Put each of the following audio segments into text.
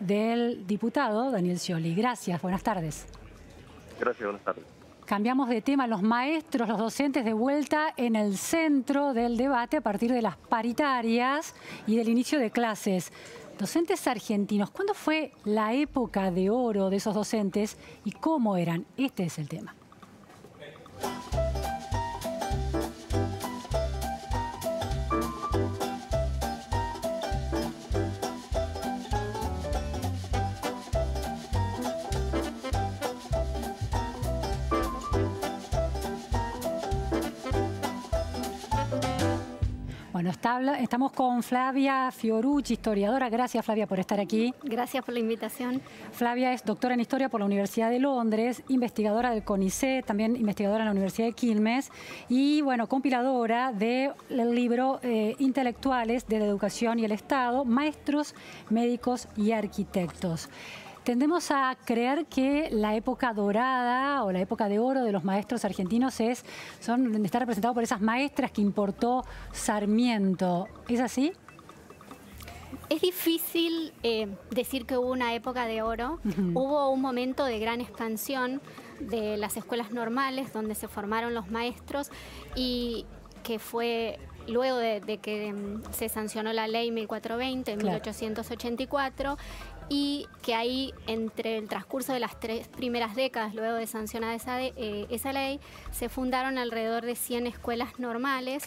del diputado Daniel Scioli. Gracias, buenas tardes. Gracias, buenas tardes. Cambiamos de tema, los maestros, los docentes de vuelta en el centro del debate a partir de las paritarias y del inicio de clases. Docentes argentinos, ¿cuándo fue la época de oro de esos docentes y cómo eran? Este es el tema. estamos con Flavia Fiorucci, historiadora. Gracias, Flavia, por estar aquí. Gracias por la invitación. Flavia es doctora en historia por la Universidad de Londres, investigadora del CONICET, también investigadora en la Universidad de Quilmes y, bueno, compiladora del libro eh, Intelectuales de la Educación y el Estado, Maestros, Médicos y Arquitectos. Tendemos a creer que la época dorada o la época de oro de los maestros argentinos es, son, está representado por esas maestras que importó Sarmiento. ¿Es así? Es difícil eh, decir que hubo una época de oro. Hubo un momento de gran expansión de las escuelas normales donde se formaron los maestros y que fue luego de, que mm, se sancionó la ley 1420 en 1884 y que ahí entre el transcurso de las tres primeras décadas luego de sancionada eh, esa, ley se fundaron alrededor de 100 escuelas normales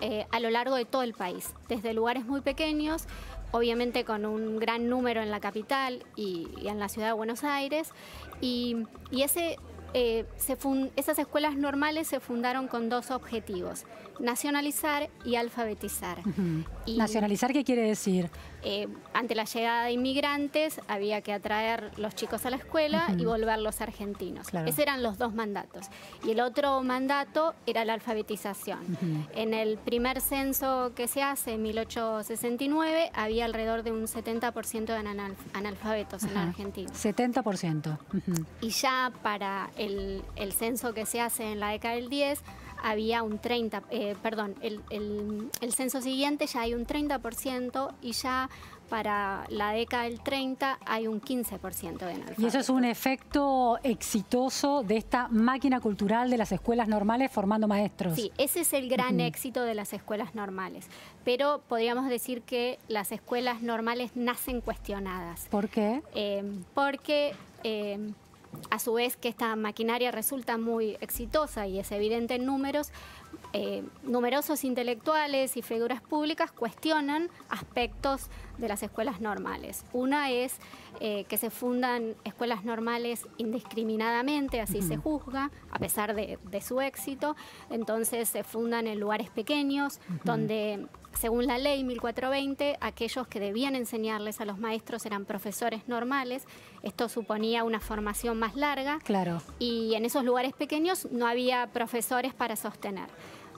eh, a lo largo de todo el país, desde lugares muy pequeños, obviamente con un gran número en la capital y, en la ciudad de Buenos Aires, y, ese eh, esas escuelas normales se fundaron con dos objetivos nacionalizar y alfabetizar. ¿Nacionalizar qué quiere decir? Eh, ante la llegada de inmigrantes había que atraer los chicos a la escuela y volver y volverlos argentinos. Esos eran los dos mandatos. Y el otro mandato era la alfabetización. En el primer censo que se hace, en 1869, había alrededor de un 70% de analfabetos en Argentina. 70%. Y ya para el, el censo que se hace en la década del 10, había un 30, eh, perdón, el, censo siguiente ya hay un 30% y ya para la década del 30 hay un 15% de analfabetos. Y eso es un efecto exitoso de esta máquina cultural de las escuelas normales formando maestros. Sí, ese es el gran éxito de las escuelas normales. Pero podríamos decir que las escuelas normales nacen cuestionadas. ¿Por qué? Eh, porque... Eh, a su vez que esta maquinaria resulta muy exitosa y es evidente en números, eh, numerosos intelectuales y figuras públicas cuestionan aspectos de las escuelas normales. Una es eh, que se fundan escuelas normales indiscriminadamente, así se juzga, a pesar de, su éxito. Entonces se fundan en lugares pequeños, donde según la ley 1420, aquellos que debían enseñarles a los maestros eran profesores normales. Esto suponía una formación más larga. Claro. Y en esos lugares pequeños no había profesores para sostener.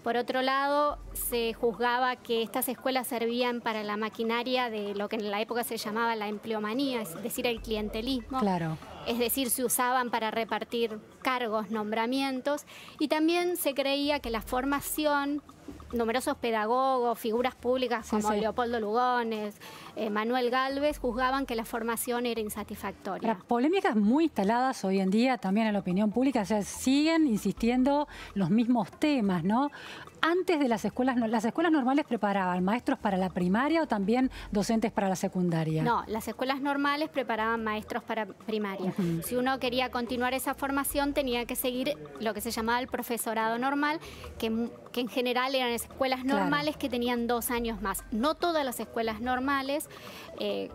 Por otro lado, se juzgaba que estas escuelas servían para la maquinaria de lo que en la época se llamaba la empleomanía, es decir, el clientelismo. Claro. Es decir, se usaban para repartir cargos, nombramientos, y también se creía que la formación numerosos pedagogos, figuras públicas como Leopoldo Lugones, eh, Manuel Galvez, juzgaban que la formación era insatisfactoria. Las polémicas muy instaladas hoy en día también en la opinión pública, o sea, siguen insistiendo los mismos temas, ¿no? antes de las escuelas, las escuelas normales preparaban maestros para la primaria o también docentes para la secundaria. No, las escuelas normales preparaban maestros para primaria. Si uno quería continuar esa formación tenía que seguir lo que se llamaba el profesorado normal, que, en general eran escuelas normales que tenían dos años más. No todas las escuelas normales eh,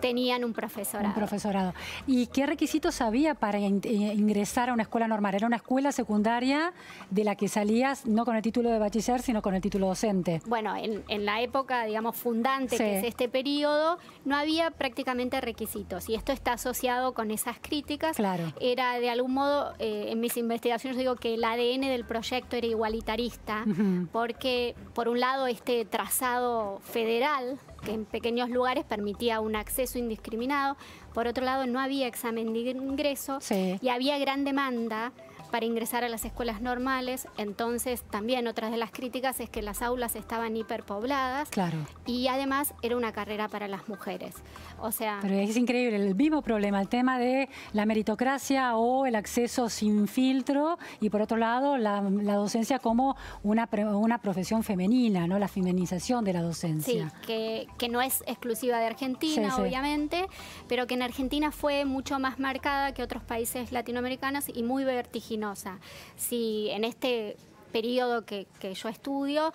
tenían un profesorado. Un profesorado. ¿Y qué requisitos había para eh, ingresar a una escuela normal? Era una escuela secundaria de la que salías no con el título de bachiller, sino con el título docente. Bueno, en, en la época, digamos, fundante, que es este periodo, no había prácticamente requisitos. Y esto está asociado con esas críticas. Claro. Era de algún modo, eh, en mis investigaciones digo que el ADN del proyecto era igualitarista, porque por un lado este trazado federal que en pequeños lugares permitía un acceso indiscriminado. Por otro lado, no había examen de ingreso y había gran demanda para ingresar a las escuelas normales. Entonces, también otra de las críticas es que las aulas estaban hiperpobladas. Claro. Y además era una carrera para las mujeres. O sea. Pero es increíble, el mismo problema, el tema de la meritocracia o el acceso sin filtro y por otro lado la, docencia como una, una profesión femenina, ¿no? La feminización de la docencia. Sí, que, que no es exclusiva de Argentina, obviamente, pero que en Argentina fue mucho más marcada que otros países latinoamericanos y muy vertiginosa sea, Si en este periodo que, yo estudio,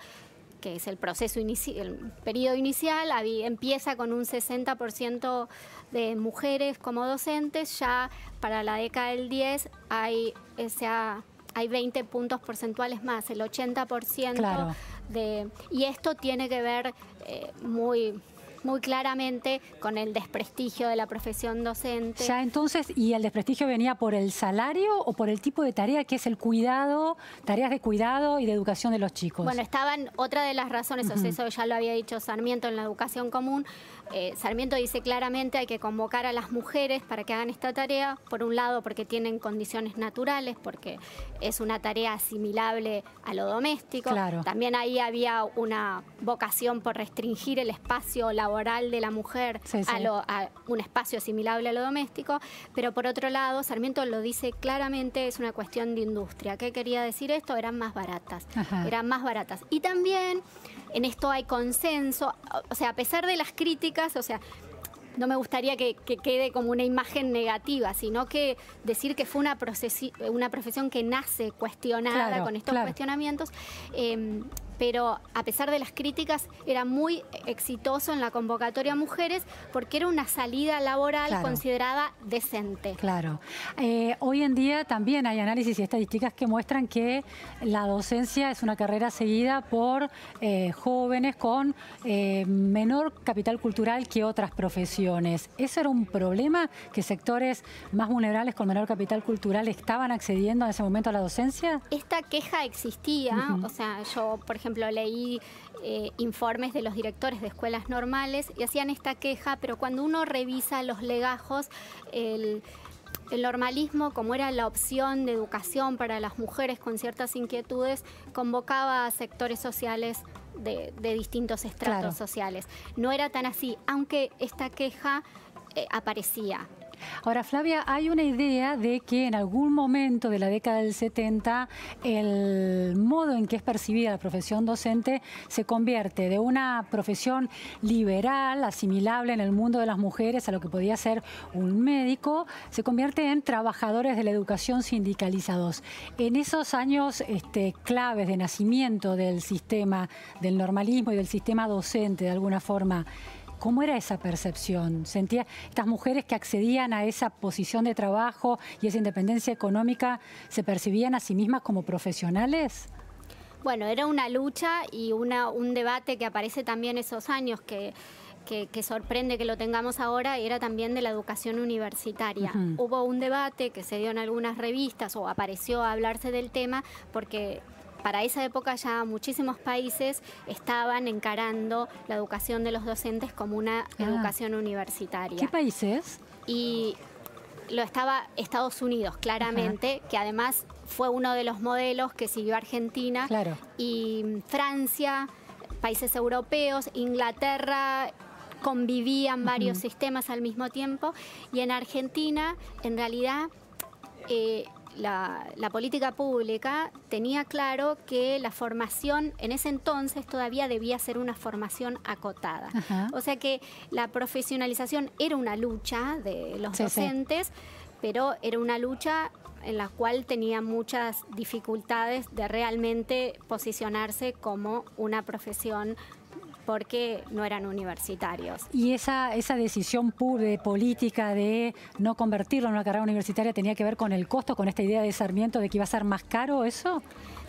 que es el proceso el periodo inicial, empieza con un 60% de mujeres como docentes, ya para la década del 10 hay, hay 20 puntos porcentuales más, el 80% de... Y esto tiene que ver eh, muy muy claramente con el desprestigio de la profesión docente. Ya entonces, ¿y el desprestigio venía por el salario o por el tipo de tarea que es el cuidado, tareas de cuidado y de educación de los chicos? Bueno, estaban otra de las razones, eso ya lo había dicho Sarmiento en la educación común. Eh, Sarmiento dice claramente hay que convocar a las mujeres para que hagan esta tarea, por un lado porque tienen condiciones naturales, porque es una tarea asimilable a lo doméstico. También ahí había una vocación por restringir el espacio laboral de la mujer A, un espacio asimilable a lo doméstico, pero por otro lado, Sarmiento lo dice claramente, es una cuestión de industria. ¿Qué quería decir esto? Eran más baratas, eran más baratas. Y también en esto hay consenso, o sea, a pesar de las críticas, o sea, no me gustaría que, quede como una imagen negativa, sino que decir que fue una, una profesión que nace cuestionada con estos cuestionamientos. Em, pero a pesar de las críticas era muy exitoso en la convocatoria mujeres porque era una salida laboral considerada decente. Claro. Eh, hoy en día también hay análisis y estadísticas que muestran que la docencia es una carrera seguida por eh, jóvenes con eh, menor capital cultural que otras profesiones. ¿Eso era un problema que sectores más vulnerables con menor capital cultural estaban accediendo en ese momento a la docencia? Esta queja existía, o sea, yo por ejemplo ejemplo, leí eh, informes de los directores de escuelas normales y hacían esta queja, pero cuando uno revisa los legajos, el, normalismo, como era la opción de educación para las mujeres con ciertas inquietudes, convocaba a sectores sociales de, distintos estratos sociales. No era tan así, aunque esta queja eh, aparecía. Ahora, Flavia, hay una idea de que en algún momento de la década del 70 el modo en que es percibida la profesión docente se convierte de una profesión liberal, asimilable en el mundo de las mujeres a lo que podía ser un médico, se convierte en trabajadores de la educación sindicalizados. En esos años este, claves de nacimiento del sistema, del normalismo y del sistema docente, de alguna forma, ¿Cómo era esa percepción? ¿Sentía estas mujeres que accedían a esa posición de trabajo y esa independencia económica, se percibían a sí mismas como profesionales? Bueno, era una lucha y un debate que aparece también esos años que... sorprende que lo tengamos ahora era también de la educación universitaria. Hubo un debate que se dio en algunas revistas o apareció a hablarse del tema porque para esa época ya muchísimos países estaban encarando la educación de los docentes como una ah. educación universitaria. ¿Qué países? Y lo estaba Estados Unidos, claramente, que además fue uno de los modelos que siguió Argentina claro. y Francia, países europeos, Inglaterra, convivían varios sistemas al mismo tiempo y en Argentina en realidad eh, la, política pública tenía claro que la formación en ese entonces todavía debía ser una formación acotada. O sea que la profesionalización era una lucha de los docentes, pero era una lucha en la cual tenía muchas dificultades de realmente posicionarse como una profesión porque no eran universitarios. ¿Y esa, esa decisión de política de no convertirlo en una carrera universitaria tenía que ver con el costo, con esta idea de Sarmiento de que iba a ser más caro eso?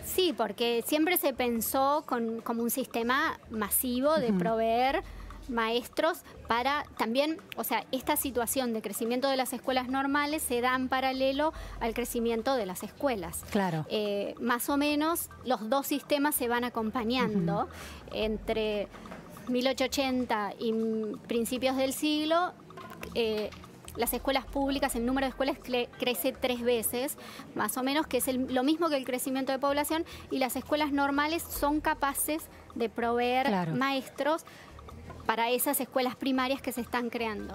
Sí, porque siempre se pensó como un sistema masivo de proveer maestros para también, o sea, esta situación de crecimiento de las escuelas normales se da en paralelo al crecimiento de las escuelas. Claro. Eh, más o menos los dos sistemas se van acompañando entre 1880 y principios del siglo. Eh, las escuelas públicas, el número de escuelas crece tres veces, más o menos, que es lo mismo que el crecimiento de población, y las escuelas normales son capaces de proveer maestros para esas escuelas primarias que se están creando.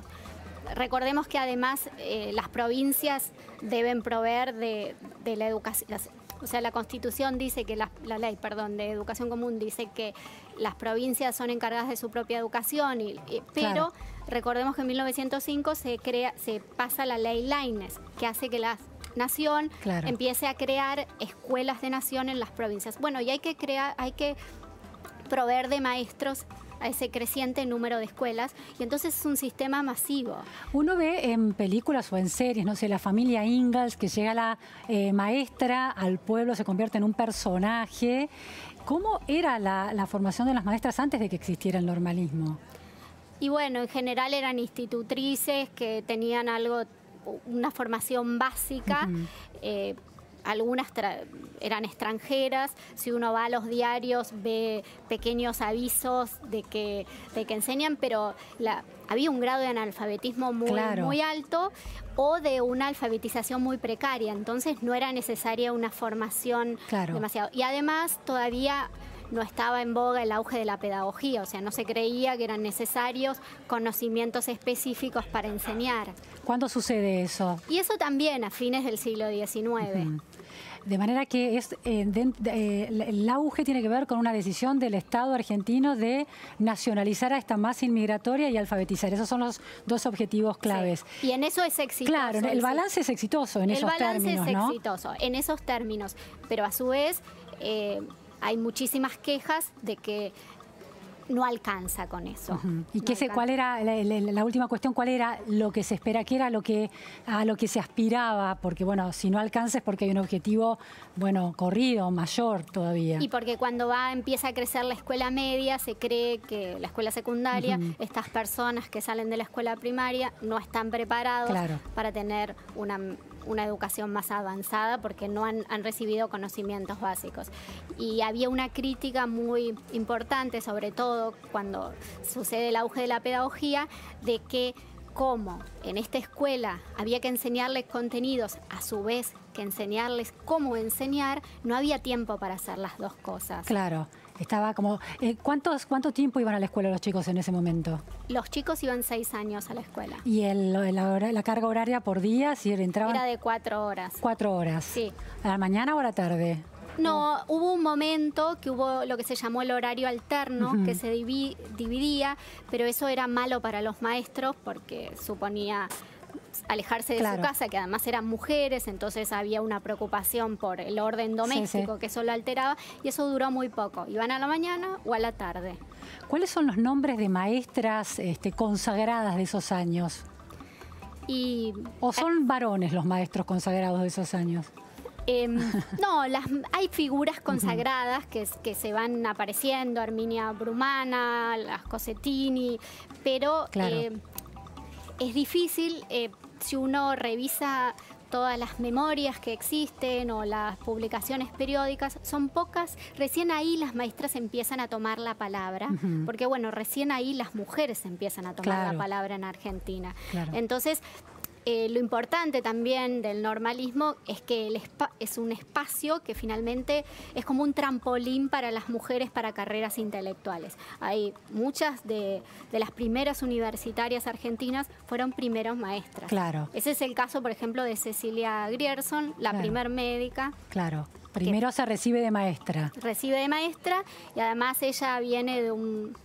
Recordemos que además eh, las provincias deben proveer de, la educación, o sea, la Constitución dice que la, ley, perdón, de educación común dice que las provincias son encargadas de su propia educación, y, eh, pero recordemos que en 1905 se crea, se pasa la ley Laines, que hace que la nación empiece a crear escuelas de nación en las provincias. Bueno, y hay que crear, hay que proveer de maestros a ese creciente número de escuelas y entonces es un sistema masivo. Uno ve en películas o en series, no sé, la familia Ingalls, que llega la eh, maestra al pueblo, se convierte en un personaje. ¿Cómo era la, formación de las maestras antes de que existiera el normalismo? Y bueno, en general eran institutrices que tenían algo una formación básica algunas eran extranjeras, si uno va a los diarios ve pequeños avisos de que, de que enseñan, pero había un grado de analfabetismo muy, muy alto o de una alfabetización muy precaria, entonces no era necesaria una formación demasiado. Y además todavía no estaba en boga el auge de la pedagogía, o sea, no se creía que eran necesarios conocimientos específicos para enseñar. ¿Cuándo sucede eso? Y eso también a fines del siglo XIX. De manera que es eh, eh, el auge tiene que ver con una decisión del Estado argentino de nacionalizar a esta masa inmigratoria y alfabetizar. Esos son los dos objetivos claves. Y en eso es exitoso. Claro, el balance es exitoso en esos términos. El balance es exitoso en esos términos, pero a su vez... Eh, hay muchísimas quejas de que no alcanza con eso. ¿Y qué sé, cuál era, la, última cuestión, cuál era lo que se espera, qué era lo que, a lo que se aspiraba? Porque, bueno, si no alcanza es porque hay un objetivo, bueno, corrido, mayor todavía. Y porque cuando va, empieza a crecer la escuela media, se cree que la escuela secundaria, estas personas que salen de la escuela primaria no están preparados para tener una una educación más avanzada porque no han, recibido conocimientos básicos. Y había una crítica muy importante, sobre todo cuando sucede el auge de la pedagogía, de que como en esta escuela había que enseñarles contenidos, a su vez que enseñarles cómo enseñar, no había tiempo para hacer las dos cosas. Claro. Estaba como, eh, ¿cuántos, ¿cuánto tiempo iban a la escuela los chicos en ese momento? Los chicos iban seis años a la escuela. ¿Y el, la, carga horaria por día? Si entraban... Era de cuatro horas. Cuatro horas. Sí. ¿A la mañana o a la tarde? No, hubo un momento que hubo lo que se llamó el horario alterno, que se dividía, pero eso era malo para los maestros porque suponía alejarse de su casa, que además eran mujeres, entonces había una preocupación por el orden doméstico que eso lo alteraba y eso duró muy poco. Iban a la mañana o a la tarde. ¿Cuáles son los nombres de maestras este, consagradas de esos años? ¿O eh, son varones los maestros consagrados de esos años? Em, no, hay figuras consagradas que, se van apareciendo, Arminia Brumana, las Cosettini, pero em, es difícil eh, si uno revisa todas las memorias que existen o las publicaciones periódicas, son pocas. Recién ahí las maestras empiezan a tomar la palabra, porque bueno, recién ahí las mujeres empiezan a tomar la palabra en Argentina. Entonces, eh, lo importante también del normalismo es que es un espacio que finalmente es como un trampolín para las mujeres para carreras intelectuales. Hay muchas de, las primeras universitarias argentinas fueron primeros maestras. Claro. Ese es el caso, por ejemplo, de Cecilia Grierson, la primer médica. Claro. Primero se recibe de maestra. Recibe de maestra y además ella viene de un,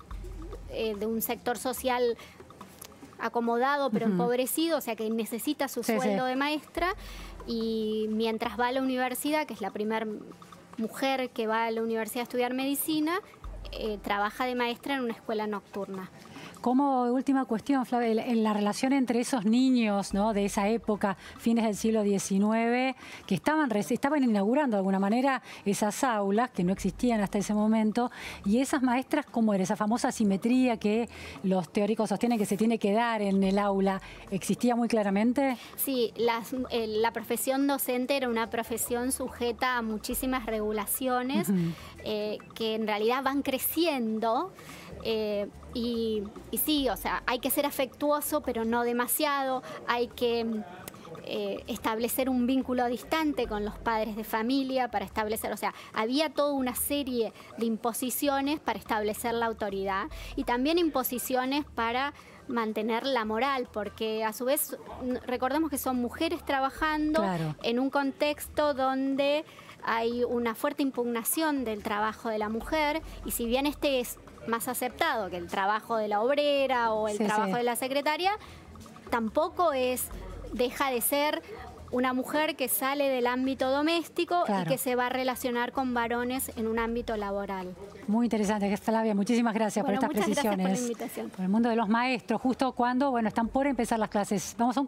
eh, de un sector social acomodado pero empobrecido, o sea que necesita su sueldo de maestra y mientras va a la universidad, que es la primera mujer que va a la universidad a estudiar medicina, eh, trabaja de maestra en una escuela nocturna. Como última cuestión, Flavia, en la relación entre esos niños de esa época, fines del siglo XIX, que estaban, estaban inaugurando de alguna manera esas aulas que no existían hasta ese momento, y esas maestras, como era? Esa famosa simetría que los teóricos sostienen que se tiene que dar en el aula, ¿existía muy claramente? Sí, eh, la profesión docente era una profesión sujeta a muchísimas regulaciones eh, que en realidad van creciendo. Eh, y, sí, o sea, hay que ser afectuoso, pero no demasiado, hay que eh, establecer un vínculo distante con los padres de familia para establecer, o sea, había toda una serie de imposiciones para establecer la autoridad y también imposiciones para mantener la moral, porque a su vez recordemos que son mujeres trabajando en un contexto donde hay una fuerte impugnación del trabajo de la mujer y si bien este es más aceptado que el trabajo de la obrera o el trabajo de la secretaria, tampoco es deja de ser una mujer que sale del ámbito doméstico y que se va a relacionar con varones en un ámbito laboral. Muy interesante, que Flavia. Muchísimas gracias por estas precisiones. por Por el mundo de los maestros, justo cuando bueno, están por empezar las clases. Vamos a